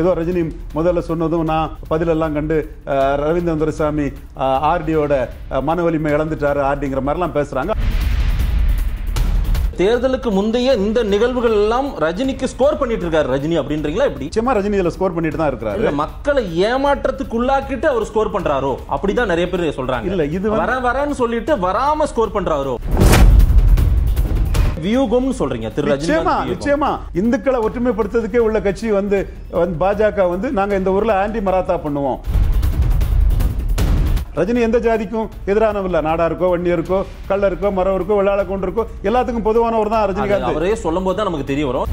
ஏதோ ரஜினி முதல்ல சொன்னதும் நான் பதிலெல்லாம் கண்டு ரவீந்திர ஆர்டியோட மன வலிமை இழந்துட்டாரு ஆர்டிங்கிற மாதிரிலாம் பேசுறாங்க தேர்தலுக்கு முந்தைய இந்த நிகழ்வுகள் எல்லாம் ரஜினிக்கு ஸ்கோர் பண்ணிட்டு இருக்காரு ரஜினி அப்படின்றீங்களா இப்படி நிச்சயமா ரஜினி இதுல ஸ்கோர் பண்ணிட்டு தான் இருக்காரு மக்களை ஏமாற்றத்துக்கு உள்ளாக்கிட்டு அவர் ஸ்கோர் பண்றாரோ அப்படிதான் நிறைய பேர் சொல்றாங்க இல்ல இது வர வரன்னு சொல்லிட்டு வராம ஸ்கோர் பண்றாரோ வியூகம்னு சொல்றீங்க திரு நிச்சயமா நிச்சயமா இந்துக்களை ஒற்றுமைப்படுத்துறதுக்கே உள்ள கட்சி வந்து பாஜக வந்து நாங்க இந்த ஊர்ல ஆண்டி மராத்தா பண்ணுவோம் ரஜினி எந்த ஜாதிக்கும் எதிரானவில்ல நாடா இருக்கோ வன்னியருக்கோ கள்ள இருக்கோ மரம் இருக்கோ வெள்ளாள கொண்டு இருக்கோ எல்லாத்துக்கும் பொதுவானவர் தான் ரஜினிகாந்த் அவரே சொல்லும் தான் நமக்கு தெரிய வரும்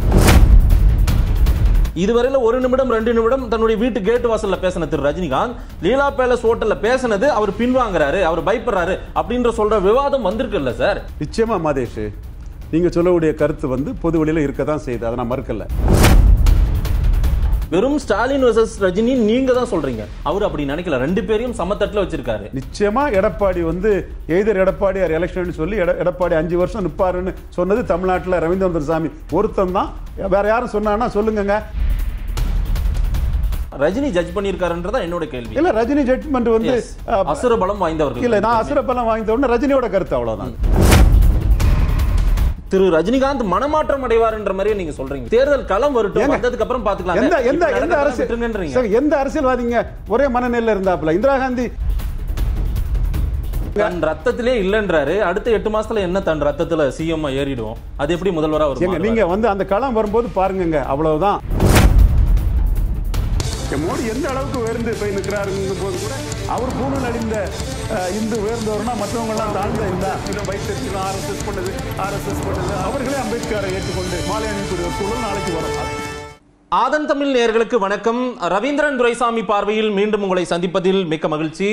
இதுவரையில ஒரு நிமிடம் ரெண்டு நிமிடம் தன்னுடைய வீட்டு கேட்டு வாசல்ல பேசின திரு ரஜினிகாந்த் லீலா பேலஸ் ஹோட்டல்ல பேசினது அவர் பின்வாங்குறாரு அவர் பயப்படுறாரு அப்படின்ற சொல்ற விவாதம் வந்திருக்கு இல்ல சார் நிச்சயமா மாதேஷ் நீங்கள் சொல்லக்கூடிய கருத்து வந்து பொது வழியில் இருக்க தான் செய்யுது அதை நான் மறுக்கல வெறும் ஸ்டாலின் வர்சஸ் ரஜினி நீங்க தான் சொல்றீங்க அவர் அப்படி நினைக்கல ரெண்டு பேரையும் சமத்தட்டில் வச்சிருக்காரு நிச்சயமா எடப்பாடி வந்து எய்தர் எடப்பாடி அவர் எலெக்ஷன் சொல்லி எடப்பாடி அஞ்சு வருஷம் நிற்பாருன்னு சொன்னது தமிழ்நாட்டில் ரவீந்திரநாதன் சாமி ஒருத்தன் தான் வேற யாரும் சொன்னான்னா சொல்லுங்க ரஜினி ஜட்ஜ் பண்ணியிருக்காருன்றதா என்னோட கேள்வி இல்ல ரஜினி ஜட்ஜ்மெண்ட் வந்து அசுர பலம் வாய்ந்தவர்கள் இல்ல நான் அசுர பலம் உடனே ரஜினியோட கருத்து அவ்வளவுதான் திரு ரஜினிகாந்த் மனமாற்றம் அடைவார் என்ற மாதிரியே நீங்க சொல்றீங்க தேர்தல் களம் வரட்டும் வந்ததுக்கு அப்புறம் பாத்துக்கலாம் எந்த எந்த எந்த அரசியல் எந்த அரசியல்வாதிங்க ஒரே மனநிலையில இருந்தாப்ல இந்திரா காந்தி தன் ரத்தத்திலே இல்லைன்றாரு அடுத்த எட்டு மாசத்துல என்ன தன் ரத்தத்துல சிஎம் ஏறிடும் அது எப்படி முதல்வரா வரும் நீங்க வந்து அந்த களம் வரும்போது பாருங்க அவ்வளவுதான் மோடி எந்த அளவுக்கு உயர்ந்து போய் நிற்கிறாருங்கும் போது கூட அவர் பூணல் அடிந்த இந்து உயர்ந்தவர்னா மற்றவங்களாம் தாழ்ந்த இந்த ஆர்எஸ்எஸ் பண்ணுது ஆர்எஸ்எஸ் பண்ணுது அவர்களே அம்பேத்கரை ஏற்றுக்கொண்டு மாலை அணிக்கூடிய சூழல் நாளைக்கு வரலாம் ஆதன் தமிழ் நேர்களுக்கு வணக்கம் ரவீந்திரன் துரைசாமி பார்வையில் மீண்டும் உங்களை சந்திப்பதில் மிக்க மகிழ்ச்சி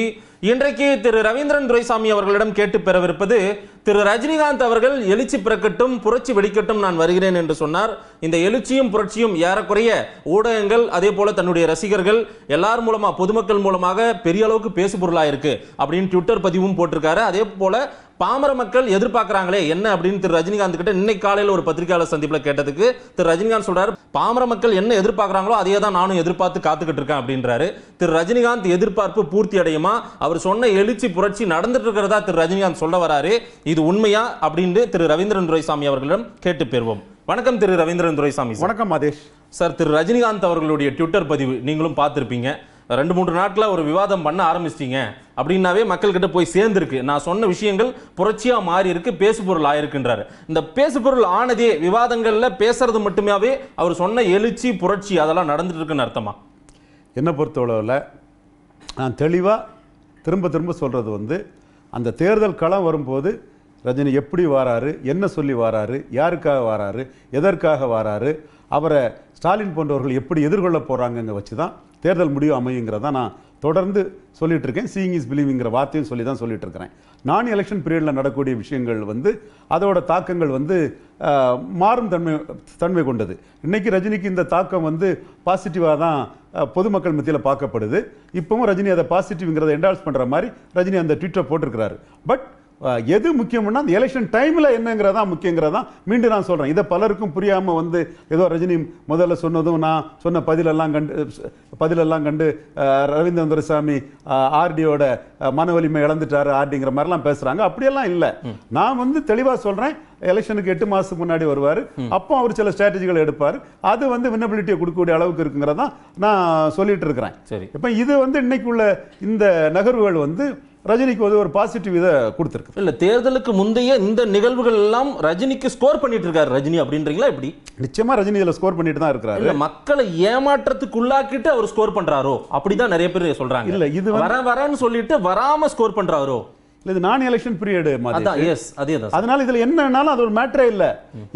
இன்றைக்கு திரு ரவீந்திரன் துரைசாமி அவர்களிடம் கேட்டு பெறவிருப்பது திரு ரஜினிகாந்த் அவர்கள் எழுச்சி பிறக்கட்டும் புரட்சி வெடிக்கட்டும் நான் வருகிறேன் என்று சொன்னார் இந்த எழுச்சியும் புரட்சியும் ஏறக்குறைய ஊடகங்கள் அதே போல தன்னுடைய ரசிகர்கள் எல்லார் மூலமா பொதுமக்கள் மூலமாக பெரிய அளவுக்கு பேசுபொருளாக இருக்கு அப்படின்னு ட்விட்டர் பதிவும் போட்டிருக்காரு அதே போல பாமர மக்கள் எதிர்பார்க்குறாங்களே என்ன அப்படின்னு திரு ரஜினிகாந்த் கிட்ட இன்னைக்கு காலையில் ஒரு பத்திரிகையாளர் சந்திப்பில் கேட்டதுக்கு திரு ரஜினிகாந்த் சொல்றாரு பாமர மக்கள் என்ன எதிர்பார்க்குறாங்களோ அதையே தான் நானும் எதிர்பார்த்து காத்துக்கிட்டு இருக்கேன் அப்படின்றாரு திரு ரஜினிகாந்த் எதிர்பார்ப்பு பூர்த்தி அடையுமா அவர் சொன்ன எழுச்சி புரட்சி நடந்துட்டு இருக்கிறதா திரு ரஜினிகாந்த் சொல்ல வராரு இது உண்மையா அப்படின்னு திரு ரவீந்திரன் துரைசாமி அவர்களிடம் கேட்டு பெறுவோம் வணக்கம் திரு ரவீந்திரன் துரைசாமி வணக்கம் மதேஷ் சார் திரு ரஜினிகாந்த் அவர்களுடைய ட்விட்டர் பதிவு நீங்களும் பார்த்துருப்பீங்க ரெண்டு மூன்று நாட்களாக ஒரு விவாதம் பண்ண ஆரம்பிச்சிட்டிங்க அப்படின்னாவே மக்கள்கிட்ட போய் சேர்ந்துருக்கு நான் சொன்ன விஷயங்கள் புரட்சியாக மாறி இருக்கு பேசுபொருள் ஆயிருக்குன்றாரு இந்த பேசுபொருள் ஆனதே விவாதங்களில் பேசுறது மட்டுமே அவர் சொன்ன எழுச்சி புரட்சி அதெல்லாம் நடந்துட்டு இருக்குன்னு அர்த்தமா என்னை பொறுத்தளவில் நான் தெளிவாக திரும்ப திரும்ப சொல்கிறது வந்து அந்த தேர்தல் களம் வரும்போது ரஜினி எப்படி வாராரு என்ன சொல்லி வாராரு யாருக்காக வாராரு எதற்காக வாராரு அவரை ஸ்டாலின் போன்றவர்கள் எப்படி எதிர்கொள்ள போகிறாங்கங்க வச்சு தான் தேர்தல் முடிவு அமையுங்கிறத நான் தொடர்ந்து சொல்லிட்டு இருக்கேன் சீயிங் இஸ் பிலீவிங்கிற வார்த்தையும் சொல்லி தான் சொல்லிட்டு இருக்கிறேன் நான் எலெக்ஷன் பீரியடில் நடக்கக்கூடிய விஷயங்கள் வந்து அதோட தாக்கங்கள் வந்து மாறும் தன்மை தன்மை கொண்டது இன்றைக்கி ரஜினிக்கு இந்த தாக்கம் வந்து பாசிட்டிவாக தான் பொதுமக்கள் மத்தியில் பார்க்கப்படுது இப்போவும் ரஜினி அதை பாசிட்டிவ்ங்கிறத என்டால்ஸ் பண்ணுற மாதிரி ரஜினி அந்த ட்விட்டர் போட்டிருக்கிறாரு பட் எது முக்கியம்னா அந்த எலெக்ஷன் டைமில் என்னங்கிறதா முக்கியங்கிறதா மீண்டும் நான் சொல்கிறேன் இதை பலருக்கும் புரியாமல் வந்து ஏதோ ரஜினி முதல்ல சொன்னதும் நான் சொன்ன பதிலெல்லாம் கண்டு பதிலெல்லாம் கண்டு ரவீந்திரன் ஆர்டியோட மன வலிமை இழந்துட்டாரு ஆர்டிங்கிற மாதிரிலாம் பேசுகிறாங்க அப்படியெல்லாம் இல்லை நான் வந்து தெளிவாக சொல்கிறேன் எலெக்ஷனுக்கு எட்டு மாதத்துக்கு முன்னாடி வருவார் அப்போ அவர் சில ஸ்ட்ராட்டஜிகள் எடுப்பார் அது வந்து வினபிலிட்டியை கொடுக்கக்கூடிய அளவுக்கு இருக்குங்கிறதான் நான் சொல்லிட்டு இருக்கிறேன் சரி இப்போ இது வந்து இன்னைக்குள்ள இந்த நகர்வுகள் வந்து ரஜினிக்கு வந்து ஒரு பாசிட்டிவ் இதை கொடுத்துருக்கு இல்லை தேர்தலுக்கு முந்தைய இந்த நிகழ்வுகள் எல்லாம் ரஜினிக்கு ஸ்கோர் பண்ணிட்டு இருக்காரு ரஜினி அப்படின்றீங்களா எப்படி நிச்சயமா ரஜினி இதில் ஸ்கோர் பண்ணிட்டு தான் இருக்கிறாரு இல்லை மக்களை ஏமாற்றத்துக்கு உள்ளாக்கிட்டு அவர் ஸ்கோர் பண்ணுறாரோ அப்படிதான் நிறைய பேர் சொல்றாங்க இல்லை இது வர வரன்னு சொல்லிட்டு வராம ஸ்கோர் பண்ணுறாரோ இல்லை இது நான் எலெக்ஷன் பீரியடு மாதிரி எஸ் அதே தான் அதனால இதில் என்னன்னாலும் அது ஒரு மேட்ரே இல்லை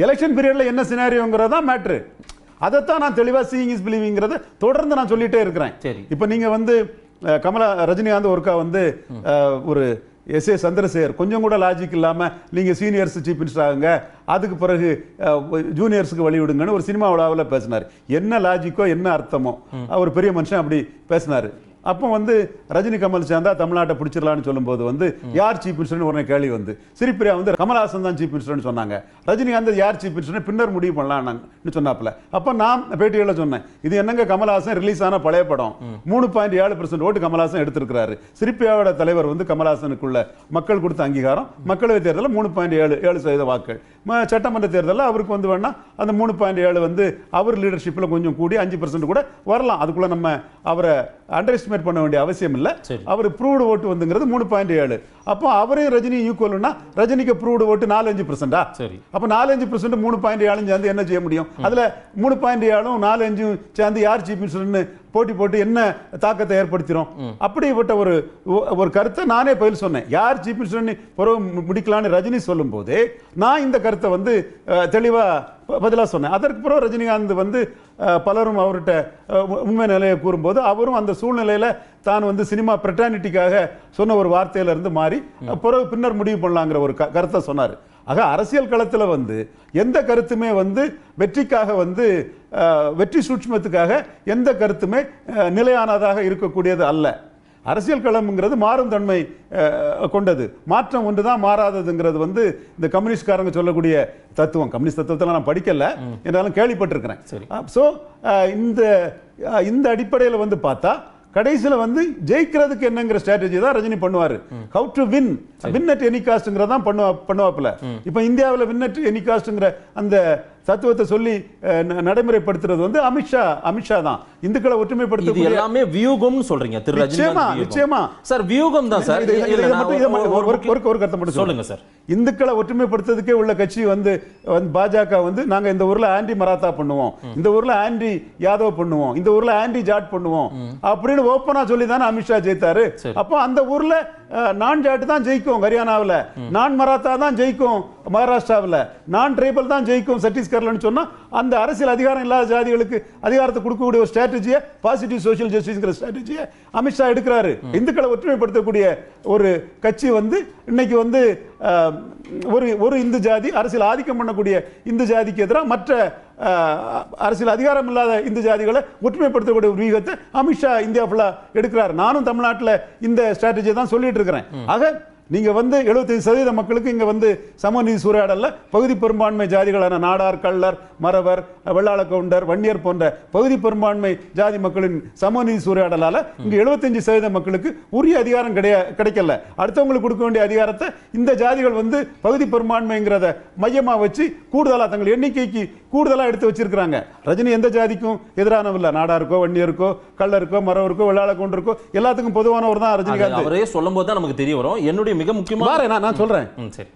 எலெக்ஷன் பீரியடில் என்ன சினாரியோங்கிறது தான் மேட்ரு அதைத்தான் நான் தெளிவாக சீயிங் இஸ் பிலீவிங்கிறத தொடர்ந்து நான் சொல்லிட்டே இருக்கிறேன் சரி இப்போ நீங்கள் வந்து கமலா ரஜினிகாந்த் ஒருக்கா வந்து ஒரு எஸ் ஏ சந்திரசேகர் கொஞ்சம் கூட லாஜிக் இல்லாமல் நீங்கள் சீனியர்ஸ் சீஃப் மினிஸ்டர் ஆகுங்க அதுக்கு பிறகு ஜூனியர்ஸுக்கு வழிவிடுங்கன்னு ஒரு சினிமா விழாவில் பேசினார் என்ன லாஜிக்கோ என்ன அர்த்தமோ அவர் பெரிய மனுஷன் அப்படி பேசினார் அப்போ வந்து ரஜினி கமல் சேர்ந்தா தமிழ்நாட்டை பிடிச்சிடலான்னு சொல்லும்போது வந்து யார் சீஃப் மினிஸ்டர்னு உடனே கேள்வி வந்து சிரிப்பிரியா வந்து கமல்ஹாசன் தான் சீஃப் மினிஸ்டர்னு சொன்னாங்க ரஜினிகாந்த் யார் சீஃப் மினிஸ்டர் பின்னர் முடிவு பண்ணலாம்னு சொன்னாப்ல அப்போ நான் பேட்டியில் சொன்னேன் இது என்னங்க கமல்ஹாசன் ரிலீஸ் ஆன பழைய படம் மூணு பாயிண்ட் ஏழு பர்சன்ட் ஓட்டு கமல்ஹாசன் எடுத்திருக்கிறாரு சிரிப்பியாவோட தலைவர் வந்து கமல்ஹாசனுக்குள்ள மக்கள் கொடுத்த அங்கீகாரம் மக்களவை தேர்தலில் மூணு பாயிண்ட் ஏழு ஏழு சதவீத வாக்கள் சட்டமன்ற தேர்தலில் அவருக்கு வந்து வேணா அந்த மூணு பாயிண்ட் ஏழு வந்து அவர் லீடர்ஷிப்பில் கொஞ்சம் கூடி அஞ்சு பர்சன்ட் கூட வரலாம் அதுக்குள்ளே நம்ம அவரை அண்டர் எஸ்டிமேட் பண்ண வேண்டிய அவசியம் இல்லை அவர் ப்ரூவ்டு ஓட்டு வந்துங்கிறது மூணு பாயிண்ட் ஏழு அப்போ அவரே ரஜினி ஈக்குவல்னா ரஜினிக்கு ப்ரூவ்டு ஓட்டு நாலஞ்சு பர்சன்டா சரி அப்போ நாலஞ்சு பர்சன்ட் மூணு பாயிண்ட் ஏழு சேர்ந்து என்ன செய்ய முடியும் அதில் மூணு பாயிண்ட் ஏழும் நாலஞ்சும் சேர்ந்து யார் சீஃப் மினிஸ்டர்னு போட்டி போட்டு என்ன தாக்கத்தை ஏற்படுத்திடும் அப்படிப்பட்ட ஒரு ஒரு கருத்தை நானே பதில் சொன்னேன் யார் சீஃப் மினிஸ்டர் புறவு முடிக்கலான்னு ரஜினி சொல்லும் போது நான் இந்த கருத்தை வந்து தெளிவாக பதிலாக சொன்னேன் அதற்கு பிறகு ரஜினிகாந்த் வந்து பலரும் அவர்கிட்ட உண்மை நிலையை கூறும்போது அவரும் அந்த சூழ்நிலையில் தான் வந்து சினிமா பிரட்டானிட்டிக்காக சொன்ன ஒரு வார்த்தையிலிருந்து மாறி பிறகு பின்னர் முடிவு பண்ணலாங்கிற ஒரு கருத்தை சொன்னார் ஆக அரசியல் களத்தில் வந்து எந்த கருத்துமே வந்து வெற்றிக்காக வந்து வெற்றி சூட்சமத்துக்காக எந்த கருத்துமே நிலையானதாக இருக்கக்கூடியது அல்ல அரசியல் களம்ங்கிறது மாறும் தன்மை கொண்டது மாற்றம் ஒன்று தான் மாறாததுங்கிறது வந்து இந்த கம்யூனிஸ்ட்காரங்க சொல்லக்கூடிய தத்துவம் கம்யூனிஸ்ட் தத்துவத்தில் நான் படிக்கல என்றாலும் கேள்விப்பட்டிருக்கிறேன் ஸோ இந்த இந்த அடிப்படையில் வந்து பார்த்தா கடைசியில் வந்து ஜெயிக்கிறதுக்கு என்னங்கிற ஸ்ட்ராட்டஜி தான் ரஜினி பண்ணுவார் how to win win at any காஸ்ட்ங்கிறதான் பண்ணுவா பண்ணுவாப்பில் இப்போ இந்தியாவில் வின் அட் எனி காஸ்ட்ங்கிற அந்த சத்துவத்தை சொல்லி நடைமுறைப்படுத்துறது வந்து அமித்ஷா அமித்ஷா தான் இந்துக்களை ஒற்றுமைப்படுத்த எல்லாமே வியூகம் சொல்றீங்க திரு நிச்சயமா நிச்சயமா சார் வியூகம் தான் சார் மட்டும் ஒரு கருத்தை மட்டும் சொல்லுங்க சார் இந்துக்களை ஒற்றுமைப்படுத்துறதுக்கே உள்ள கட்சி வந்து பாஜக வந்து நாங்க இந்த ஊர்ல ஆண்டி மராத்தா பண்ணுவோம் இந்த ஊர்ல ஆண்டி யாதவ் பண்ணுவோம் இந்த ஊர்ல ஆண்டி ஜாட் பண்ணுவோம் அப்படின்னு ஓப்பனா சொல்லி தானே அமித்ஷா ஜெயித்தாரு அப்போ அந்த ஊர்ல நான் ஜாட் தான் ஜெயிக்கும் ஹரியானாவில் நான் மராத்தா தான் ஜெயிக்கும் மகாராஷ்டிராவில் நான் ட்ரைபல் தான் ஜெயிக்கும் சத்தீஸ்கர்லன்னு சொன்னால் அந்த அரசியல் அதிகாரம் இல்லாத ஜாதிகளுக்கு அதிகாரத்தை கொடுக்கக்கூடிய ஒரு ஸ்ட்ராட்டஜியை பாசிட்டிவ் சோஷியல் ஜஸ்டிஸ்ங்கிற ஸ்ட்ராட்டஜியை அமித்ஷா எடுக்கிறாரு இந்துக்களை ஒற்றுமைப்படுத்தக்கூடிய ஒரு கட்சி வந்து இன்னைக்கு வந்து ஒரு ஒரு இந்து ஜாதி அரசியல் ஆதிக்கம் பண்ணக்கூடிய இந்து ஜாதிக்கு எதிராக மற்ற அரசியல் அதிகாரம் இல்லாத இந்து ஜாதிகளை ஒற்றுமைப்படுத்தக்கூடிய ஒரு வியூகத்தை அமித்ஷா இந்தியா ஃபுல்லாக எடுக்கிறார் நானும் தமிழ்நாட்டில் இந்த ஸ்ட்ராட்டஜியை தான் சொல்லிட்டு இருக்கிறேன் ஆக நீங்கள் வந்து எழுபத்தைந்து சதவீத மக்களுக்கு இங்கே வந்து சமநீதி சூறையாடலில் பகுதி பெரும்பான்மை ஜாதிகளான நாடார் கள்ளர் மறவர் வெள்ளாள கவுண்டர் வன்னியர் போன்ற பகுதி பெரும்பான்மை ஜாதி மக்களின் சமநீதி சூறையாடலால் இங்கே எழுபத்தஞ்சு சதவீத மக்களுக்கு உரிய அதிகாரம் கிடையா கிடைக்கல அடுத்தவங்களுக்கு கொடுக்க வேண்டிய அதிகாரத்தை இந்த ஜாதிகள் வந்து பகுதி பெரும்பான்மைங்கிறத மையமாக வச்சு கூடுதலாக தங்கள் எண்ணிக்கைக்கு கூடுதலாக எடுத்து வச்சிருக்கிறாங்க ரஜினி எந்த ஜாதிக்கும் எதிரானவில்லை நாடாருக்கோ வன்னியருக்கோ கள்ளருக்கோ மரவருக்கோ வெள்ளாள கவுண்டருக்கோ எல்லாத்துக்கும் பொதுவானவர் தான் ரஜினிகாந்த் அவரே சொல்லும் போது தான் நமக்கு தெரிய வரும் என்னுடைய மிக முக்கியமாக நான் நான் சொல்கிறேன் சரி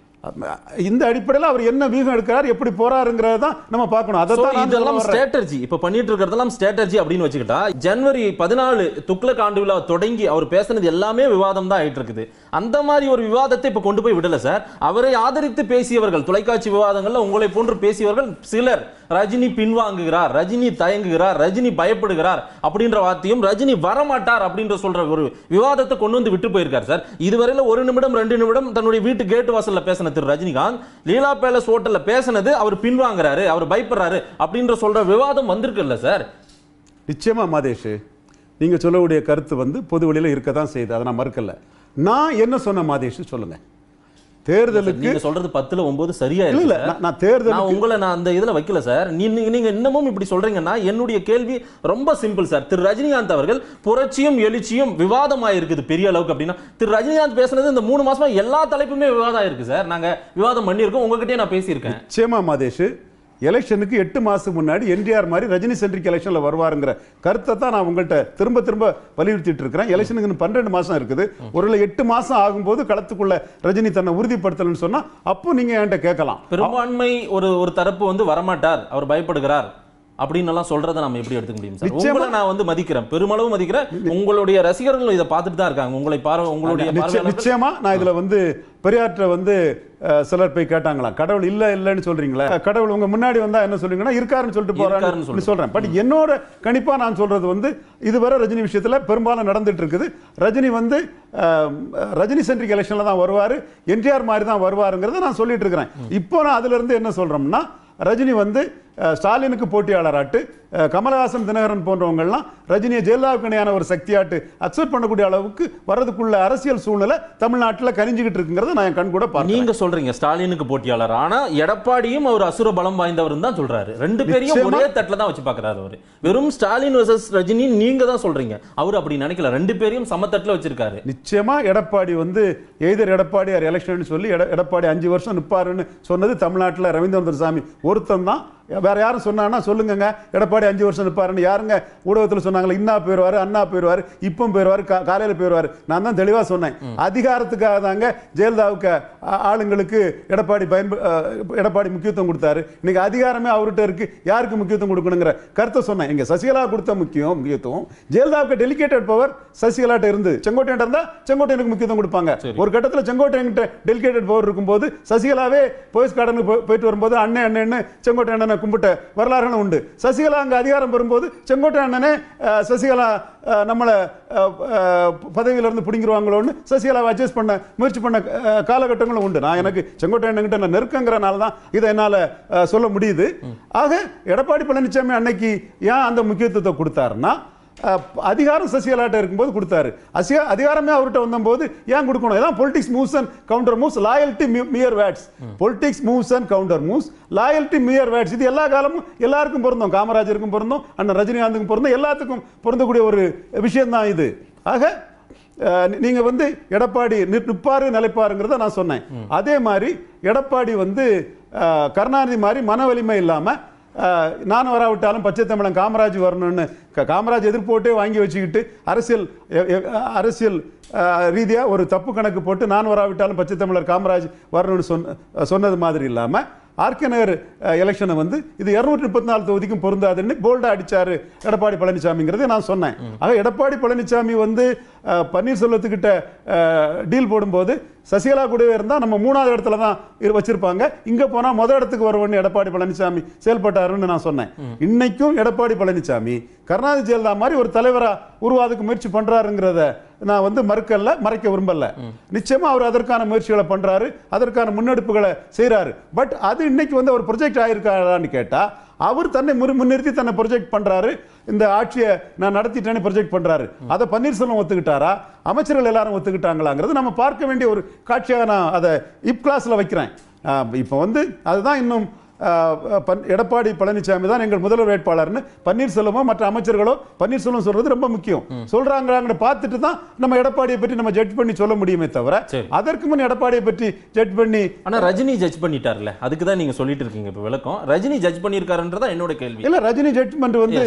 இந்த அடிப்படையில் அவர் என்ன வியூகம் எடுக்கிறார் எப்படி போறாருங்கிறத தான் நம்ம பார்க்கணும் அதான் இதெல்லாம் ஸ்ட்ராட்டஜி இப்போ பண்ணிட்டு இருக்கிறதெல்லாம் ஸ்ட்ராட்டஜி அப்படின்னு வச்சுக்கிட்டா ஜனவரி பதினாலு துக்ளக் ஆண்டு விழா தொடங்கி அவர் பேசினது எல்லாமே விவாதம் தான் ஆயிட்டு இருக்குது அந்த மாதிரி ஒரு விவாதத்தை இப்ப கொண்டு போய் விடல சார் அவரை ஆதரித்து பேசியவர்கள் தொலைக்காட்சி விவாதங்களில் உங்களை போன்று பேசியவர்கள் சிலர் ரஜினி பின்வாங்குகிறார் ரஜினி தயங்குகிறார் ரஜினி பயப்படுகிறார் அப்படின்ற வார்த்தையும் ரஜினி வரமாட்டார் அப்படின்ற சொல்ற ஒரு விவாதத்தை கொண்டு வந்து விட்டு போயிருக்கார் சார் இதுவரையில் ஒரு நிமிடம் ரெண்டு நிமிடம் தன்னுடைய வீட்டு கேட்டு வாசல்ல பேசின திரு ரஜினிகாந்த் லீலா பேலஸ் ஹோட்டல்ல பேசினது அவர் பின்வாங்குறாரு அவர் பயப்படுறாரு அப்படின்ற சொல்ற விவாதம் வந்திருக்குல்ல சார் நிச்சயமா மாதேஷ் நீங்கள் சொல்லக்கூடிய கருத்து வந்து பொது வெளியில் இருக்க தான் செய்யுது அதை நான் மறுக்கல நான் என்ன சொன்ன மாதேஷ் சொல்லுங்கள் தேர்தலுக்கு நீங்க சொல்றது பத்துல ஒன்பது சரியா இல்ல நான் தேர்தல் உங்களை நான் அந்த இதுல வைக்கல சார் நீங்க நீங்க இன்னமும் இப்படி சொல்றீங்கன்னா என்னுடைய கேள்வி ரொம்ப சிம்பிள் சார் திரு ரஜினிகாந்த் அவர்கள் புரட்சியும் எழுச்சியும் விவாதம் ஆயிருக்குது பெரிய அளவுக்கு அப்படின்னா திரு ரஜினிகாந்த் பேசுனது இந்த மூணு மாசமா எல்லா தலைப்புமே விவாதம் ஆயிருக்கு சார் நாங்க விவாதம் பண்ணியிருக்கோம் உங்ககிட்டயே நான் பேசியிருக்கேன் சேமா மாதேஷ் எலெக்ஷனுக்கு எட்டு மாதத்துக்கு முன்னாடி என்டிஆர் மாதிரி ரஜினி சென்ட்ரிக் எலெக்ஷனில் வருவாருங்கிற கருத்தை தான் நான் உங்கள்கிட்ட திரும்ப திரும்ப வலியுறுத்திட்டு இருக்கிறேன் எலெக்ஷனுக்கு பன்னெண்டு மாதம் இருக்குது ஒரு எட்டு மாதம் ஆகும்போது களத்துக்குள்ள ரஜினி தன்னை உறுதிப்படுத்தலன்னு சொன்னால் அப்போ நீங்கள் என்கிட்ட கேட்கலாம் பெரும்பான்மை ஒரு ஒரு தரப்பு வந்து வரமாட்டார் அவர் பயப்படுகிறார் அப்படின்னு எல்லாம் சொல்றத நம்ம எப்படி எடுத்துக்க முடியும் சார் உங்களை நான் வந்து மதிக்கிறேன் பெருமளவு மதிக்கிறேன் உங்களுடைய ரசிகர்கள் இதை பார்த்துட்டு தான் இருக்காங்க உங்களை பார்வை உங்களுடைய நிச்சயமா நான் இதுல வந்து பெரியாற்ற வந்து சிலர் போய் கேட்டாங்களா கடவுள் இல்ல இல்லன்னு சொல்றீங்களா கடவுள் உங்க முன்னாடி வந்தா என்ன சொல்றீங்கன்னா இருக்காருன்னு சொல்லிட்டு போறாருன்னு சொல்றேன் பட் என்னோட கணிப்பா நான் சொல்றது வந்து இதுவரை ரஜினி விஷயத்துல பெரும்பாலும் நடந்துட்டு இருக்குது ரஜினி வந்து ரஜினி சென்ட்ரிக் எலெக்ஷன்ல தான் வருவாரு என்ஜிஆர் மாதிரி தான் வருவாருங்கிறத நான் சொல்லிட்டு இருக்கிறேன் இப்போ நான் அதுல இருந்து என்ன சொல்றோம்னா ரஜினி வந்து ஸ்டாலினுக்கு போட்டியாளராட்டு கமலஹாசன் தினகரன் போன்றவங்கள்லாம் ரஜினியை ஜெயலலிதாவுக்கு இணையான ஒரு சக்தியாட்டு அக்செப்ட் பண்ணக்கூடிய அளவுக்கு வரதுக்குள்ள அரசியல் சூழ்நிலை தமிழ்நாட்டில் கரிஞ்சுக்கிட்டு இருக்குங்கிறத நான் கண் கூட பார்க்க நீங்க சொல்றீங்க ஸ்டாலினுக்கு போட்டியாளர் ஆனா எடப்பாடியும் அவர் அசுர பலம் வாய்ந்தவர் தான் சொல்றாரு ரெண்டு பேரையும் ஒரே தட்டில் தான் வச்சு பார்க்கறாரு அவர் வெறும் ஸ்டாலின் வர்சஸ் ரஜினி நீங்க தான் சொல்றீங்க அவர் அப்படி நினைக்கல ரெண்டு பேரையும் சம தட்டில் வச்சிருக்காரு நிச்சயமா எடப்பாடி வந்து எய்தர் எடப்பாடி எலெக்ஷன் சொல்லி எடப்பாடி அஞ்சு வருஷம் நிற்பாருன்னு சொன்னது தமிழ்நாட்டில் ரவீந்திரநாதன் சாமி ஒருத்தன் தான் வேற யாரும் சொன்னான்னா சொல்லுங்கங்க எடப்பாடி அஞ்சு வருஷம் இருப்பாருன்னு யாருங்க ஊடகத்தில் சொன்னாங்களே இன்னா போயிடுவாரு அண்ணா போயிடுவாரு இப்பவும் போயிடுவாரு காலையில் போயிடுவாரு நான் தான் தெளிவாக சொன்னேன் அதிகாரத்துக்காக தாங்க ஜெயலலிதாவுக்கு ஆளுங்களுக்கு எடப்பாடி பயன்பு எடப்பாடி முக்கியத்துவம் கொடுத்தாரு இன்னைக்கு அதிகாரமே அவர்கிட்ட இருக்கு யாருக்கு முக்கியத்துவம் கொடுக்கணுங்கிற கருத்தை சொன்னேன் எங்க சசிகலா கொடுத்த முக்கியம் முக்கியத்துவம் ஜெயலலிதாவுக்கு டெலிகேட்டட் பவர் சசிகலாட்ட இருந்து செங்கோட்டையன் இருந்தா செங்கோட்டையனுக்கு முக்கியத்துவம் கொடுப்பாங்க ஒரு கட்டத்தில் செங்கோட்டையன் டெலிகேட்டட் பவர் இருக்கும்போது சசிகலாவே போயஸ் கார்டனுக்கு போயிட்டு வரும்போது அண்ணன் அண்ணன்னு செங்கோட்டையன் கும்பிட்ட வரலாறுகளும் உண்டு சசிகலா அங்கே அதிகாரம் பெறும்போது செங்கோட்டை அண்ணனே சசிகலா நம்மளை பதவியிலிருந்து பிடிங்கிருவாங்களோன்னு சசிகலாவை அட்ஜஸ்ட் பண்ண முயற்சி பண்ண காலகட்டங்களும் உண்டு நான் எனக்கு செங்கோட்டை அண்ணன் நான் நெருக்கங்கிறனால தான் இதை என்னால் சொல்ல முடியுது ஆக எடப்பாடி பழனிசாமி அன்னைக்கு ஏன் அந்த முக்கியத்துவத்தை கொடுத்தாருன்னா அதிகாரம் சசிகலாட்ட இருக்கும்போது கொடுத்தாரு அசியா அதிகாரமே அவர்கிட்ட வந்தபோது ஏன் கொடுக்கணும் இதெல்லாம் politics moves and counter moves loyalty mere words politics moves and counter moves loyalty mere words இது எல்லா காலமும் எல்லாருக்கும் பொருந்தோம் காமராஜருக்கும் பொருந்தோம் அண்ணன் ரஜினிகாந்துக்கும் பொருந்தோம் எல்லாத்துக்கும் பொருந்தக்கூடிய ஒரு விஷயம்தான் இது ஆக நீங்க வந்து எடப்பாடி நிற்பாரு நிலைப்பாருங்கிறத நான் சொன்னேன் அதே மாதிரி எடப்பாடி வந்து கருணாநிதி மாதிரி மன வலிமை இல்லாமல் நான் வராவிட்டாலும் பச்சை தமிழன் காமராஜ் வரணும்னு காமராஜ் எதிர்ப்போட்டே வாங்கி வச்சுக்கிட்டு அரசியல் அரசியல் ரீதியாக ஒரு தப்பு கணக்கு போட்டு நான் வராவிட்டாலும் பச்சை தமிழர் காமராஜ் வரணும்னு சொன்ன சொன்னது மாதிரி இல்லாமல் ஆர்கே நகர் எலெக்ஷனை வந்து இது இரநூற்றி முப்பத்தி நாலு தொகுதிக்கும் பொருந்தாதுன்னு போல்டாக அடித்தார் எடப்பாடி பழனிசாமிங்கிறதே நான் சொன்னேன் ஆக எடப்பாடி பழனிசாமி வந்து பன்னீர்செல்வத்துக்கிட்ட டீல் போடும்போது சசிகலா கூடவே இருந்தால் நம்ம மூணாவது இடத்துல தான் வச்சிருப்பாங்க இங்கே போனால் முதல் இடத்துக்கு வருவோம்னு எடப்பாடி பழனிசாமி செயல்பட்டாருன்னு நான் சொன்னேன் இன்னைக்கும் எடப்பாடி பழனிசாமி கருணாநிதி ஜெயலலிதா மாதிரி ஒரு தலைவராக உருவாதுக்கு முயற்சி பண்ணுறாருங்கிறத நான் வந்து மறுக்கல மறைக்க விரும்பல நிச்சயமா அவர் அதற்கான முயற்சிகளை பண்றாரு அதற்கான முன்னெடுப்புகளை செய்யறாரு பட் அது இன்னைக்கு வந்து அவர் ப்ரொஜெக்ட் ஆயிருக்காரான்னு கேட்டா அவர் தன்னை முன்னிறுத்தி தன்னை ப்ரொஜெக்ட் பண்றாரு இந்த ஆட்சியை நான் நடத்திட்டேன்னு ப்ரொஜெக்ட் பண்றாரு அதை பன்னீர்செல்வம் ஒத்துக்கிட்டாரா அமைச்சர்கள் எல்லாரும் ஒத்துக்கிட்டாங்களாங்கிறது நம்ம பார்க்க வேண்டிய ஒரு காட்சியாக நான் அதை இப் கிளாஸ்ல வைக்கிறேன் இப்போ வந்து அதுதான் இன்னும் எடப்பாடி பழனிசாமி தான் எங்கள் முதல்வர் வேட்பாளர்னு பன்னீர்செல்வமோ மற்ற அமைச்சர்களோ பன்னீர்செல்வம் சொல்றது ரொம்ப முக்கியம் சொல்றாங்களாங்கன்னு பார்த்துட்டு தான் நம்ம எடப்பாடியை பற்றி நம்ம ஜட்ஜ் பண்ணி சொல்ல முடியுமே தவிர அதற்கு முன் எடப்பாடியை பற்றி ஜட்ஜ் பண்ணி ஆனால் ரஜினி ஜட்ஜ் பண்ணிட்டார்ல அதுக்கு தான் நீங்க சொல்லிட்டு இருக்கீங்க இப்போ விளக்கம் ரஜினி ஜட்ஜ் பண்ணியிருக்காருன்றதா என்னோட கேள்வி இல்ல ரஜினி ஜட்மெண்ட் வந்து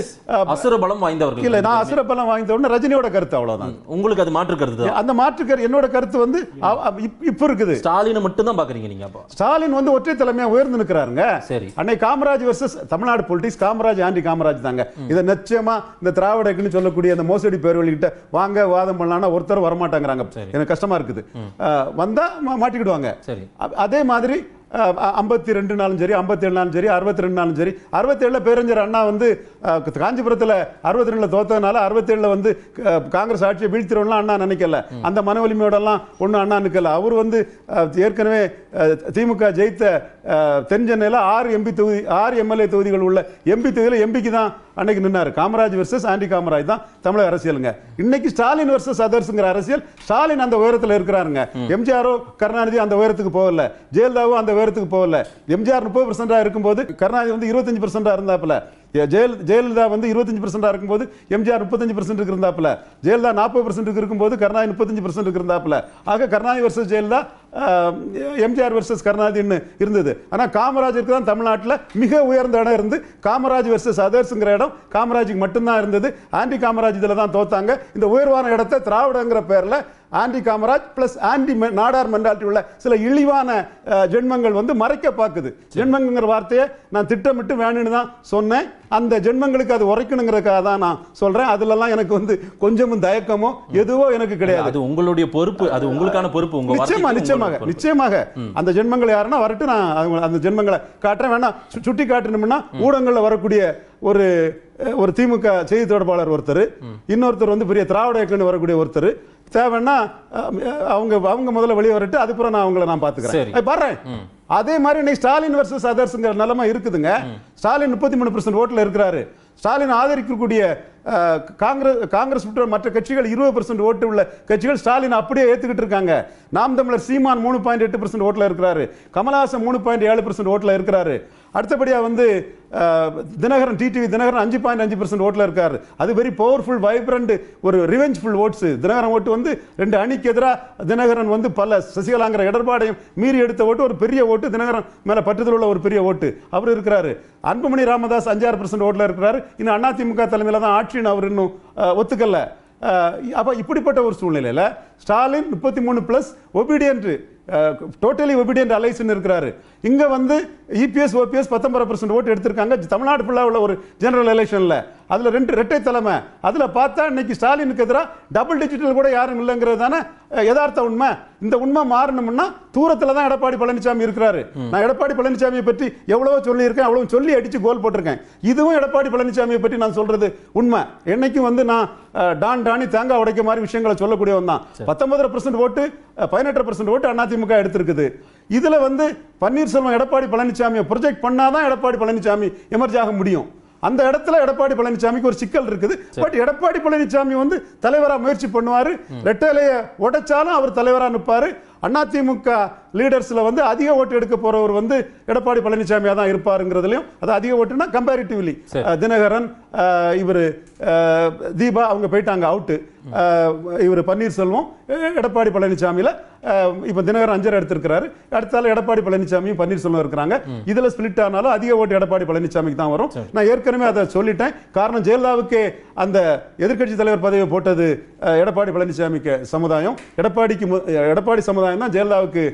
அசுர பலம் வாய்ந்தவர்கள் இல்ல நான் அசுர பலம் வாய்ந்தவன் ரஜினியோட கருத்து அவ்வளவுதான் உங்களுக்கு அது மாற்று கருத்து அந்த மாற்று கரு என்னோட கருத்து வந்து இப்போ இருக்குது ஸ்டாலின் மட்டும் தான் பாக்குறீங்க நீங்க அப்போ ஸ்டாலின் வந்து ஒற்றை தலைமையா உயர்ந்து நிற்கிறாருங்க சரி அன்னை Kamaraj versus Tamil Nadu politics Kamaraj anti Kamaraj தாங்க இதை நிச்சயமா இந்த திராவிடக்குன்னு சொல்லக்கூடிய அந்த மோசடி பேர்வழிகிட்ட வாங்க வாதம் பண்ணலாம்னா ஒருத்தர் வரமாட்டாங்கிறாங்க எனக்கு கஷ்டமா இருக்குது வந்தா மாட்டிக்கிடுவாங்க அதே மாதிரி ஐம்பத்தி ரெண்டு நாளும் சரி ஐம்பத்தி ஏழு நாளும் சரி அறுபத்தி ரெண்டு நாளும் சரி அறுபத்தேழில் பேரஞ்சர் அண்ணா வந்து காஞ்சிபுரத்தில் அறுபத்தி ரெண்டில் தோத்ததுனால அறுபத்தேழில் வந்து காங்கிரஸ் ஆட்சியை வீழ்த்திரவெல்லாம் அண்ணா நினைக்கல அந்த மன வலிமையோடலாம் ஒன்றும் அண்ணா நிற்கல அவர் வந்து ஏற்கனவே திமுக ஜெயித்த தென் சென்னையில் ஆறு எம்பி தொகுதி ஆறு எம்எல்ஏ தொகுதிகள் உள்ள எம்பி தொகுதியில் எம்பிக்கு தான் அன்னைக்கு நின்னார் காமராஜ் வெர்சஸ் ஆண்டி காமராஜ் தான் தமிழக அரசியலுங்க இன்னைக்கு ஸ்டாலின் வெர்சஸ் அதர்ஸுங்கிற அரசியல் ஸ்டாலின் அந்த உயரத்தில் இருக்கிறாருங்க எம்ஜிஆரோ கருணாநிதி அந்த உயரத்துக்கு போகல ஜெயலலிதாவும் அந்த உயரத்துக்கு போகல எம்ஜிஆர் முப்பது பர்சன்டாக இருக்கும்போது கருணாநிதி வந்து இருபத்தஞ்சு பர்சன்டாக இருந்தாப்புல ஜெயல ஜெயலலிதா வந்து இருபத்தஞ்சு பர்சன்டாக இருக்கும்போது எம்ஜிஆர் முப்பத்தஞ்சு பர்சன்ட் இருந்தாப்புல ஜெயலலிதா நாற்பது பர்சன்ட்டுக்கு இருக்கும்போது கருணாநிதி முப்பத்தஞ்சு பர்சன்ட் இருந்தாப்புல ஆக Karunanidhi versus Jayalalithaa MGR versus கருணாநிதினு இருந்தது ஆனால் காமராஜருக்கு தான் தமிழ்நாட்டில் மிக உயர்ந்த இடம் இருந்து காமராஜ் வர்சஸ் அதர்ஸுங்கிற இடம் காமராஜுக்கு மட்டும்தான் இருந்தது ஆண்டி காமராஜ் இதில் தான் தோத்தாங்க இந்த உயர்வான இடத்தை திராவிடங்கிற பேரில் anti Kamaraj plus anti Nadar mentality உள்ள சில இழிவான ஜென்மங்கள் வந்து மறைக்க பார்க்குது ஜென்மங்கிற வார்த்தையை நான் திட்டமிட்டு வேணும்னு தான் சொன்னேன் அந்த ஜென்மங்களுக்கு அது உரைக்கணுங்கிறதுக்காக தான் நான் சொல்றேன் அதுலலாம் எனக்கு வந்து கொஞ்சமும் தயக்கமோ எதுவோ எனக்கு கிடையாது அது உங்களுடைய பொறுப்பு அது உங்களுக்கான பொறுப்பு உங்க நிச்சயமா நிச்சயமாக நிச்சயமாக அந்த ஜென்மங்கள் யாருன்னா வரட்டு நான் அந்த ஜென்மங்களை காட்டுறேன் வேணா சுட்டி காட்டணும்னா ஊடகங்களில் வரக்கூடிய ஒரு ஒரு திமுக செய்தி தொடர்பாளர் ஒருத்தர் இன்னொருத்தர் வந்து பெரிய திராவிட இயக்கம்னு வரக்கூடிய ஒருத்தர் தேவைன்னா அவங்க அவங்க முதல்ல வெளியே வரட்டு அதுக்கப்புறம் நான் அவங்கள நான் பார்த்துக்கிறேன் பாடுறேன் அதே மாதிரி இன்னைக்கு ஸ்டாலின் வர்சஸ் அதர்ஸ்ங்கிற நிலமை இருக்குதுங்க ஸ்டாலின் முப்பத்தி மூணு பர்சன்ட் ஓட்டில் இருக்கிறாரு ஸ்டாலின் ஆதரிக்கக்கூடிய காங்கிரஸ் காங்கிரஸ் உட்பட மற்ற கட்சிகள் இருபது பர்சன்ட் ஓட்டு உள்ள கட்சிகள் ஸ்டாலின் அப்படியே ஏற்றுக்கிட்டு இருக்காங்க நாம் தமிழர் சீமான் மூணு பாயிண்ட் எட்டு பர்சன்ட் ஓட்டில் இருக்கிறாரு கமலஹாசன் மூணு பாயிண்ட் ஏழு பர்சன்ட் ஓட்டில் இருக்கிறாரு அடுத்தபடியாக வந்து தினகரன் டிடிவி தினகரன் அஞ்சு பாயிண்ட் அஞ்சு பர்சன்ட் ஓட்டில் இருக்கார் அது வெரி பவர்ஃபுல் வைப்ரண்ட் ஒரு ரிவெஞ்ச்ஃபுல் ஓட்ஸ் தினகரன் ஓட்டு வந்து ரெண்டு அணிக்கு எதிராக தினகரன் வந்து பல சசிகலாங்கிற இடர்பாடையும் மீறி எடுத்த ஓட்டு ஒரு பெரிய ஓட்டு தினகரன் மேலே பற்றுதல் உள்ள ஒரு பெரிய ஓட்டு அவர் இருக்கிறாரு அன்புமணி ராமதாஸ் அஞ்சாறு பர்சன்ட் ஓட்டில் இருக்கிறாரு இன்னும் அதிமுக தலைமையில் தான் ஆட்சியின் அவர் இன்னும் ஒத்துக்கல அப்போ இப்படிப்பட்ட ஒரு சூழ்நிலையில் ஸ்டாலின் முப்பத்தி மூணு ப்ளஸ் ஒபிடியன்ட்டு டோட்டலி ஒபிடியன்ட் அலைஸ்ன்னு இருக்கிறாரு இங்கே வந்து இபிஎஸ் e ஓபிஎஸ் பத்தொன்பது பர்சன்ட் ஓட்டு எடுத்திருக்காங்க தமிழ்நாடு ஃபுல்லாக உள்ள ஒரு ஜெனரல் எலெக்ஷனில் அதில் ரெண்டு ரெட்டை தலைமை அதில் பார்த்தா இன்னைக்கு ஸ்டாலினுக்கு எதிராக டபுள் டிஜிட்டல் கூட யாரும் இல்லைங்கிறது தானே யதார்த்த உண்மை இந்த உண்மை மாறணும்னா தூரத்தில் தான் எடப்பாடி பழனிசாமி இருக்கிறாரு நான் எடப்பாடி பழனிசாமியை பற்றி எவ்வளவோ சொல்லியிருக்கேன் அவ்வளோ சொல்லி அடித்து கோல் போட்டிருக்கேன் இதுவும் எடப்பாடி பழனிசாமியை பற்றி நான் சொல்கிறது உண்மை என்னைக்கும் வந்து நான் டான் டானி தேங்காய் உடைக்க மாதிரி விஷயங்களை சொல்லக்கூடியவன் தான் பத்தொன்பதரை பர்சன்ட் ஓட்டு பதினெட்டரை பர்சன்ட் ஓட்டு அதிமுக எடுத்திருக்குது இதில் வந்து பன்னீர்செல்வம் எடப்பாடி பழனிசாமியை ப்ரொஜெக்ட் பண்ணாதான் எடப்பாடி பழனிசாமி எமர்ஜாக முடியும் அந்த இடத்துல எடப்பாடி பழனிசாமிக்கு ஒரு சிக்கல் இருக்குது பட் எடப்பாடி பழனிசாமி வந்து தலைவராக முயற்சி பண்ணுவாரு ரெட்டலையை உடைச்சாலும் அவர் தலைவராக நிற்பாரு அதிமுக லீடர்ஸில் வந்து அதிக ஓட்டு எடுக்க போறவர் வந்து எடப்பாடி பழனிசாமியாக தான் இருப்பாருங்கிறதுலையும் அது அதிக ஓட்டுனா கம்பேரிட்டிவ்லி தினகரன் இவர் தீபா அவங்க போயிட்டாங்க அவுட்டு இவர் பன்னீர்செல்வம் எடப்பாடி பழனிசாமியில் இப்போ தினகரன் அஞ்சரை எடுத்திருக்கிறாரு அடுத்தால எடப்பாடி பழனிசாமியும் பன்னீர்செல்வம் இருக்கிறாங்க இதில் ஸ்பிளிட் ஆனாலும் அதிக ஓட்டு எடப்பாடி பழனிசாமிக்கு தான் வரும் நான் ஏற்கனவே அதை சொல்லிட்டேன் காரணம் ஜெயலலிதாவுக்கு அந்த எதிர்கட்சி தலைவர் பதவியை போட்டது எடப்பாடி பழனிசாமிக்கு சமுதாயம் எடப்பாடிக்கு எடப்பாடி சமுதாயம் சமுதாயம் தான் ஜெயலலிதாவுக்கு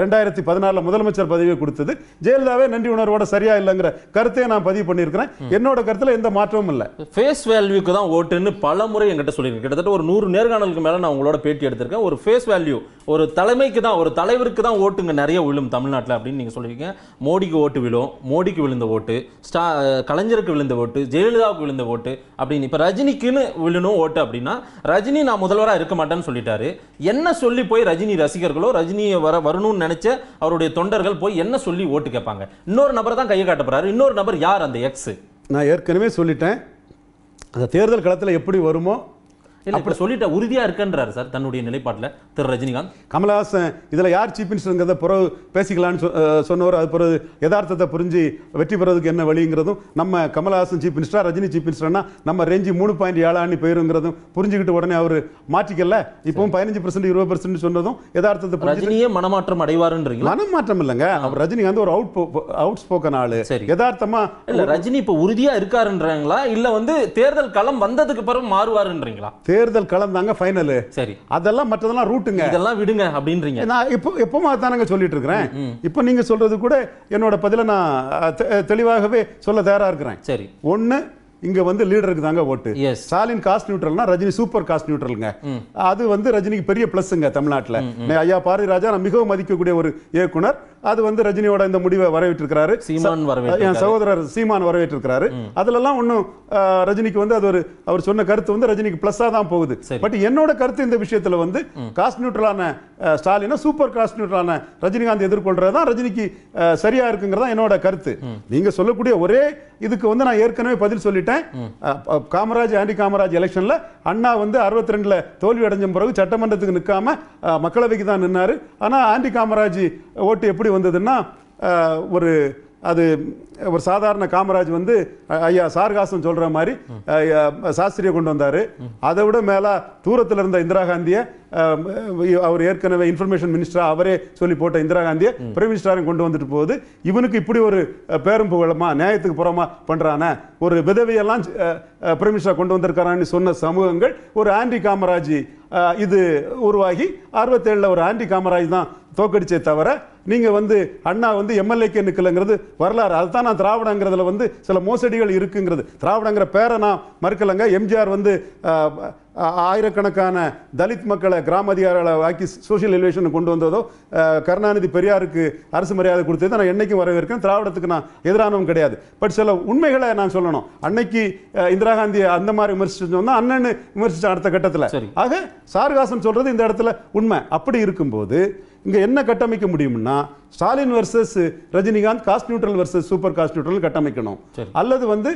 ரெண்டாயிரத்தி பதினாலில் முதலமைச்சர் பதவியை கொடுத்தது ஜெயலலிதாவே நன்றி உணர்வோட சரியா இல்லைங்கிற கருத்தை நான் பதிவு பண்ணியிருக்கிறேன் என்னோட கருத்தில் எந்த மாற்றமும் இல்லை ஃபேஸ் வேல்யூக்கு தான் ஓட்டுன்னு பல முறை என்கிட்ட சொல்லியிருக்கேன் கிட்டத்தட்ட ஒரு நூறு நேர்காணலுக்கு மேலே நான் உங்களோட பேட்டி எடுத்திருக்கேன் ஒரு ஃபேஸ் வேல்யூ ஒரு தலைமைக்கு தான் ஒரு தலைவருக்கு தான் ஓட்டுங்க நிறைய விழும் தமிழ்நாட்டில் அப்படின்னு நீங்கள் சொல்லியிருக்கீங்க மோடிக்கு ஓட்டு விழும் மோடிக்கு விழுந்த ஓட்டு ஸ்டா கலைஞருக்கு விழுந்த ஓட்டு ஜெயலலிதாவுக்கு விழுந்த ஓட்டு அப்படின்னு இப்போ ரஜினிக்குன்னு விழுணும் ஓட்டு அப்படின்னா ரஜினி நான் முதல்வராக இருக்க மாட்டேன்னு சொல்லிட்டாரு என்ன சொல்லி போய் ரஜினி ரசிகர்கள் நினைச்சாங்களோ ரஜினியை வர வரணும்னு நினைச்ச அவருடைய தொண்டர்கள் போய் என்ன சொல்லி ஓட்டு கேட்பாங்க இன்னொரு நபர் தான் கையை காட்டப்படுறாரு இன்னொரு நபர் யார் அந்த எக்ஸ் நான் ஏற்கனவே சொல்லிட்டேன் அந்த தேர்தல் களத்தில் எப்படி வருமோ இல்லை அப்படி சொல்லிட்ட உறுதியாக இருக்கன்றாரு சார் தன்னுடைய நிலைப்பாட்டில் திரு ரஜினிகாந்த் கமலஹாசன் இதுல யார் சீஃப் மினிஸ்டருங்கிறத பிறகு பேசிக்கலான்னு சொன்னவர் அது பிறகு யதார்த்தத்தை புரிஞ்சு வெற்றி பெறதுக்கு என்ன வழிங்கிறதும் நம்ம கமலஹாசன் சீஃப் மினிஸ்டராக ரஜினி சீஃப் மினிஸ்டர்னா நம்ம ரேஞ்சு மூணு பாயிண்ட் ஏழாண்ணி போயிருங்கிறதும் புரிஞ்சுக்கிட்டு உடனே அவர் மாற்றிக்கல இப்பவும் பதினஞ்சு பர்சன்ட் இருபது பர்சன்ட் சொன்னதும் யதார்த்தத்தை ரஜினியே மனமாற்றம் அடைவாருன்றீங்க மனமாற்றம் இல்லைங்க அவர் ரஜினிகாந்த் ஒரு அவுட் அவுட் ஸ்போக்கன் ஆளு யதார்த்தமா இல்ல ரஜினி இப்ப உறுதியா இருக்காருன்றாங்களா இல்ல வந்து தேர்தல் களம் வந்ததுக்கு பிறகு மாறுவாருன்றீங்களா தேர்தல் கலந்தாங்க ஃபைனலு சரி அதெல்லாம் மற்றதெல்லாம் ரூட்டுங்க இதெல்லாம் விடுங்க அப்படின்றீங்க நான் இப்போ எப்போ அதானுங்க சொல்லிட்டு இருக்கிறேன் இப்போ நீங்கள் சொல்றது கூட என்னோட பதில நான் தெளிவாகவே சொல்ல தயாராக இருக்கிறேன் சரி ஒன்று இங்க வந்து லீடருக்கு தாங்க ஓட்டு ஸ்டாலின் காஸ்ட் நியூட்ரல்னா ரஜினி சூப்பர் காஸ்ட் நியூட்ரலுங்க அது வந்து ரஜினிக்கு பெரிய பிளஸ்ங்க தமிழ்நாட்டில் ஐயா பாரதி ராஜா நான் மிகவும் மதிக்கக்கூடிய ஒரு இயக்குனர் அது வந்து ரஜினியோட இந்த முடிவை வரவேற்றிருக்கிறாரு சீமான் என் சகோதரர் சீமான் வரவேற்றிருக்கிறாரு அதுலலாம் ஒன்றும் ரஜினிக்கு வந்து அது ஒரு அவர் சொன்ன கருத்து வந்து ரஜினிக்கு பிளஸ்ஸாக தான் போகுது பட் என்னோட கருத்து இந்த விஷயத்தில் வந்து காஸ்ட் நியூட்ரலான ஸ்டாலினை சூப்பர் காஸ்ட் நியூட்ரலான ரஜினிகாந்த் எதிர்கொள்றது தான் ரஜினிக்கு சரியா இருக்குங்கிறதா என்னோட கருத்து நீங்க சொல்லக்கூடிய ஒரே இதுக்கு வந்து நான் ஏற்கனவே பதில் சொல்லிட்டேன் காமராஜ் ஆண்டி காமராஜ் எலெக்ஷன்ல அண்ணா வந்து அறுபத்தி ரெண்டுல தோல்வி அடைஞ்ச பிறகு சட்டமன்றத்துக்கு நிற்காம மக்களவைக்கு தான் நின்னாரு ஆனா ஆண்டி காமராஜ் ஓட்டு எப்படி எப்படி வந்ததுன்னா ஒரு அது ஒரு சாதாரண காமராஜ் வந்து ஐயா சார்காசம் சொல்கிற மாதிரி சாஸ்திரியை கொண்டு வந்தார் அதை விட மேலே தூரத்தில் இருந்த இந்திரா காந்தியை அவர் ஏற்கனவே இன்ஃபர்மேஷன் மினிஸ்டராக அவரே சொல்லி போட்ட இந்திரா காந்தியை பிரைம் மினிஸ்டரையும் கொண்டு வந்துட்டு போகுது இவனுக்கு இப்படி ஒரு பேரும் புகழமா நியாயத்துக்கு புறமா பண்ணுறானே ஒரு விதவையெல்லாம் பிரைம் மினிஸ்டராக கொண்டு வந்திருக்காரான்னு சொன்ன சமூகங்கள் ஒரு ஆண்டி காமராஜ் இது உருவாகி அறுபத்தேழில் ஒரு ஆண்டி காமராஜ் தான் தோக்கடிச்சே தவிர நீங்கள் வந்து அண்ணா வந்து எம்எல்ஏக்கு நிற்கலைங்கிறது வரலாறு அதுதான் நான் திராவிடங்கிறதுல வந்து சில மோசடிகள் இருக்குங்கிறது திராவிடங்கிற பேரை நான் மறுக்கலைங்க எம்ஜிஆர் வந்து ஆயிரக்கணக்கான தலித் மக்களை கிராம அதிகாரிகளை ஆக்கி சோஷியல் எலிவேஷன் கொண்டு வந்ததோ கருணாநிதி பெரியாருக்கு அரசு மரியாதை கொடுத்தது நான் என்றைக்கும் வரவேற்கேன் திராவிடத்துக்கு நான் எதிரானவும் கிடையாது பட் சில உண்மைகளை நான் சொல்லணும் அன்னைக்கு இந்திரா காந்தி அந்த மாதிரி விமர்சிச்சோம்னா அண்ணன் விமர்சிச்ச அடுத்த கட்டத்தில் ஆக சார்காசம் சொல்றது இந்த இடத்துல உண்மை அப்படி இருக்கும்போது இங்கே என்ன கட்டமைக்க முடியும்னா Stalin versus Rajinikanth caste neutral versus super caste neutral கட்டமைக்கணும் அல்லது வந்து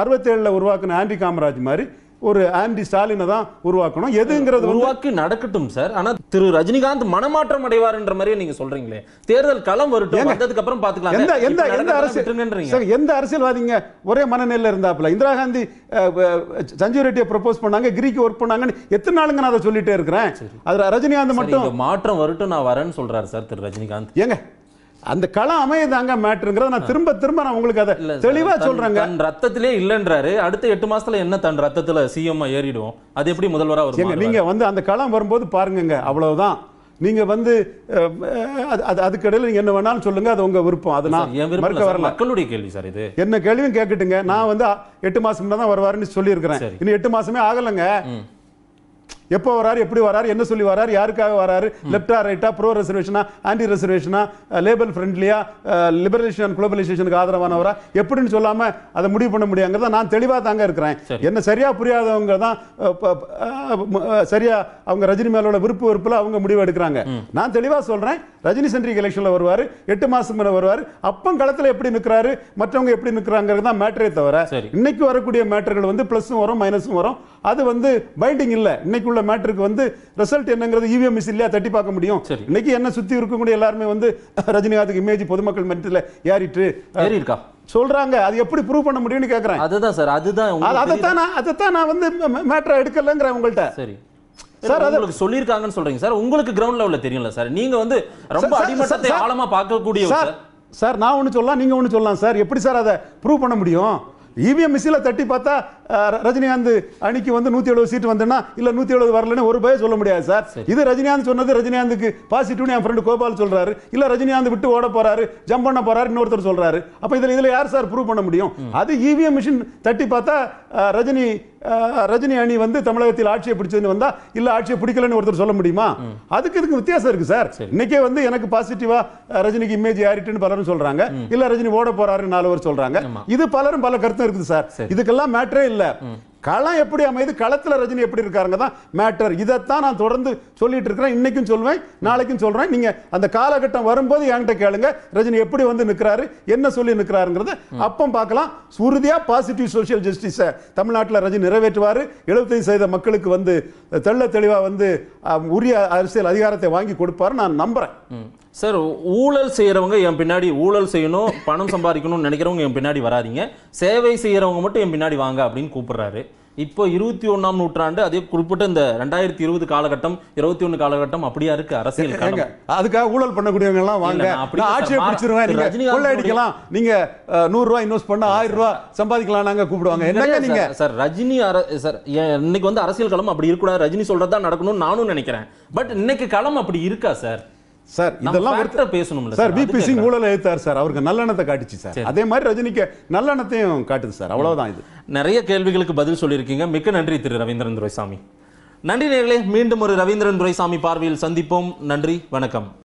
அறுபத்தேழில் உருவாக்குன ஆண்டி காமராஜ் மாதிரி ஒரு ஆண்டி ஸ்டாலினை தான் உருவாக்கணும் எதுங்கிறது உருவாக்கி நடக்கட்டும் சார் ஆனா திரு ரஜினிகாந்த் மனமாற்றம் அடைவார்ன்ற மாதிரியே நீங்க சொல்றீங்களே தேர்தல் களம் வரட்டும் வந்ததுக்கு அப்புறம் பாத்துக்கலாம் எந்த எந்த எந்த அரசியல் எந்த அரசியல்வாதிங்க ஒரே மனநிலையில இருந்தாப்ல இந்திரா காந்தி சஞ்சீவ் ரெட்டியை ப்ரொபோஸ் பண்ணாங்க கிரிக்கு ஒர்க் பண்ணாங்கன்னு எத்தனை நாளுங்க நான் அதை சொல்லிட்டே இருக்கிறேன் அது ரஜினிகாந்த் மட்டும் மாற்றம் வரட்டும் நான் வரேன்னு சொல்றாரு சார் திரு ரஜினிகாந்த் ஏங்க அந்த களம் அமையுதாங்க மேட்ருங்கிறத நான் திரும்ப திரும்ப நான் உங்களுக்கு அதை தெளிவா சொல்றேங்க தன் ரத்தத்திலே இல்லைன்றாரு அடுத்த எட்டு மாசத்துல என்ன தன் ரத்தத்துல சிஎம் ஏறிடும் அது எப்படி முதல்வரா வரும் நீங்க வந்து அந்த களம் வரும்போது பாருங்கங்க அவ்வளவுதான் நீங்க வந்து அது இடையில நீங்க என்ன வேணாலும் சொல்லுங்க அது உங்க விருப்பம் அது நான் மறுக்க வரல மக்களுடைய கேள்வி சார் இது என்ன கேள்வியும் கேட்கட்டுங்க நான் வந்து எட்டு மாசம் தான் வருவாருன்னு சொல்லியிருக்கிறேன் இன்னும் எட்டு மாசமே ஆகலைங்க எப்போ வராரு எப்படி வராரு என்ன சொல்லி வராரு யாருக்காக வராரு லெப்டா ரைட்டா ப்ரோ ரிசர்வேஷனா ஆன்டி ரிசர்வேஷனா லேபல் ஃப்ரெண்ட்லியா லிபரலேஷன் குளோபலைசேஷனுக்கு ஆதரவானவரா எப்படின்னு சொல்லாம அதை முடிவு பண்ண முடியாங்கிறத நான் தெளிவாக தாங்க இருக்கிறேன் என்ன சரியா புரியாதவங்க தான் சரியா அவங்க ரஜினி மேலோட விருப்பு வெறுப்பில் அவங்க முடிவு எடுக்கிறாங்க நான் தெளிவாக சொல்றேன் ரஜினி சென்ட்ரிக் எலெக்ஷன்ல வருவாரு எட்டு மாசம் மேலே வருவாரு அப்பம் களத்தில் எப்படி நிற்கிறாரு மற்றவங்க எப்படி நிற்கிறாங்கிறது தான் மேட்டரே தவிர இன்னைக்கு வரக்கூடிய மேட்டர்கள் வந்து பிளஸும் வரும் மைனஸும் வரும் அது வந்து பைண்டிங் இல்லை இன்னைக்கு உள்ள மேட்ருக்கு வந்து ரிசல்ட் என்னங்கிறது இவிஎம் e மிஸ் இல்லையா தட்டி பார்க்க முடியும் இன்னைக்கு என்ன சுற்றி இருக்கக்கூடிய எல்லாருமே வந்து ரஜினிகாந்துக்கு இமேஜ் பொதுமக்கள் மன்றத்தில் ஏறிட்டு ஏறியிருக்கா சொல்றாங்க அது எப்படி ப்ரூவ் பண்ண முடியும்னு கேட்கறேன் அதுதான் சார் அதுதான் அதைத்தான் நான் அதைத்தான் நான் வந்து மேட்ரை எடுக்கலங்கிறேன் உங்கள்கிட்ட சரி சார் உங்களுக்கு சொல்லியிருக்காங்கன்னு சொல்றீங்க சார் உங்களுக்கு கிரவுண்ட் லெவலில் தெரியல சார் நீங்க வந்து ரொம்ப அடிமட்டத்தை ஆழமா பார்க்கக்கூடிய சார் சார் நான் ஒன்று சொல்லலாம் நீங்கள் ஒன்று சொல்லலாம் சார் எப்படி சார் அதை ப்ரூவ் பண்ண முடியும் இவிஎம் e மிஷினில் தட்டி பார்த்தா ரஜினிகாந்த் அணிக்கு வந்து நூற்றி எழுபது சீட்டு வந்தேன்னா இல்லை நூற்றி எழுபது வரலன்னு ஒரு பய சொல்ல முடியாது சார் இது ரஜினிகாந்த் சொன்னது ரஜினிகாந்துக்கு பாசிட்டிவ்னு என் ஃப்ரெண்டு கோபால் சொல்கிறாரு இல்லை ரஜினிகாந்த் விட்டு ஓட போகிறாரு ஜம்ப் பண்ண போகிறாரு இன்னொருத்தர் சொல்கிறாரு அப்போ இதில் இதில் யார் சார் ப்ரூவ் பண்ண முடியும் அது இவிஎம் e மிஷின் தட்டி பார்த்தா ரஜினி ரஜினி அணி வந்து தமிழகத்தில் ஆட்சியை பிடிச்சதுன்னு வந்தா இல்ல ஆட்சியை பிடிக்கலன்னு ஒருத்தர் சொல்ல முடியுமா அதுக்கு இதுக்கு வித்தியாசம் இருக்கு சார் இன்னைக்கே வந்து எனக்கு பாசிட்டிவா ரஜினிக்கு இமேஜ் ஏறிட்டுன்னு பலரும் சொல்றாங்க இல்ல ரஜினி ஓட போறாருன்னு நாலு பேர் சொல்றாங்க இது பலரும் பல கருத்தும் இருக்குது சார் இதுக்கெல்லாம் மேட்டரே இல்ல களம் எப்படி அமையுது களத்தில் ரஜினி எப்படி இருக்காருங்க தான் மேட்டர் இதைத்தான் நான் தொடர்ந்து சொல்லிட்டு இருக்கிறேன் இன்னைக்கும் சொல்வேன் நாளைக்கும் சொல்கிறேன் நீங்கள் அந்த காலகட்டம் வரும்போது என்கிட்ட கேளுங்க ரஜினி எப்படி வந்து நிற்கிறாரு என்ன சொல்லி நிற்கிறாருங்கிறத அப்போ பார்க்கலாம் உறுதியாக பாசிட்டிவ் சோஷியல் ஜஸ்டிஸை தமிழ்நாட்டில் ரஜினி நிறைவேற்றுவார் எழுபத்தஞ்சு சதவீத மக்களுக்கு வந்து தெள்ள தெளிவாக வந்து உரிய அரசியல் அதிகாரத்தை வாங்கி கொடுப்பார் நான் நம்புகிறேன் சார் ஊழல் செய்கிறவங்க என் பின்னாடி ஊழல் செய்யணும் பணம் சம்பாதிக்கணும்னு நினைக்கிறவங்க என் பின்னாடி வராதிங்க சேவை செய்கிறவங்க மட்டும் என் பின்னாடி வாங்க அப்படின்னு கூப்பிடுறாரு இப்போ இருபத்தி ஒன்றாம் நூற்றாண்டு அதே குறிப்பிட்ட இந்த ரெண்டாயிரத்தி இருபது காலகட்டம் இருபத்தி ஒன்று காலகட்டம் அப்படியா இருக்கு அரசியல் அதுக்காக ஊழல் பண்ணக்கூடியவங்க எல்லாம் வாங்க ஆட்சியை பிடிச்சிருவேன் நீங்க அடிக்கலாம் நீங்க நூறு ரூபாய் இன்வெஸ்ட் பண்ண ஆயிரம் ரூபாய் சம்பாதிக்கலாம் நாங்க கூப்பிடுவாங்க என்னங்க நீங்க சார் ரஜினி சார் இன்னைக்கு வந்து அரசியல் களம் அப்படி இருக்கூடாது ரஜினி சொல்றதா நடக்கணும்னு நானும் நினைக்கிறேன் பட் இன்னைக்கு களம் அப்படி இருக்கா சார் சார் இதெல்லாம் வார்த்தை பேசணும்ல சார் பிபி சிங் ஊழல் எழுத்தார் சார் அவருக்கு நல்லெண்ணத்தை காட்டுச்சு சார் அதே மாதிரி ரஜினிக்கு நல்லெண்ணத்தையும் காட்டுது சார் அவ்வளவுதான் இது நிறைய கேள்விகளுக்கு பதில் சொல்லியிருக்கீங்க மிக்க நன்றி திரு ரவீந்திரன் துரைசாமி நன்றி நேர்களே மீண்டும் ஒரு ரவீந்திரன் துரைசாமி பார்வையில் சந்திப்போம் நன்றி வணக்கம்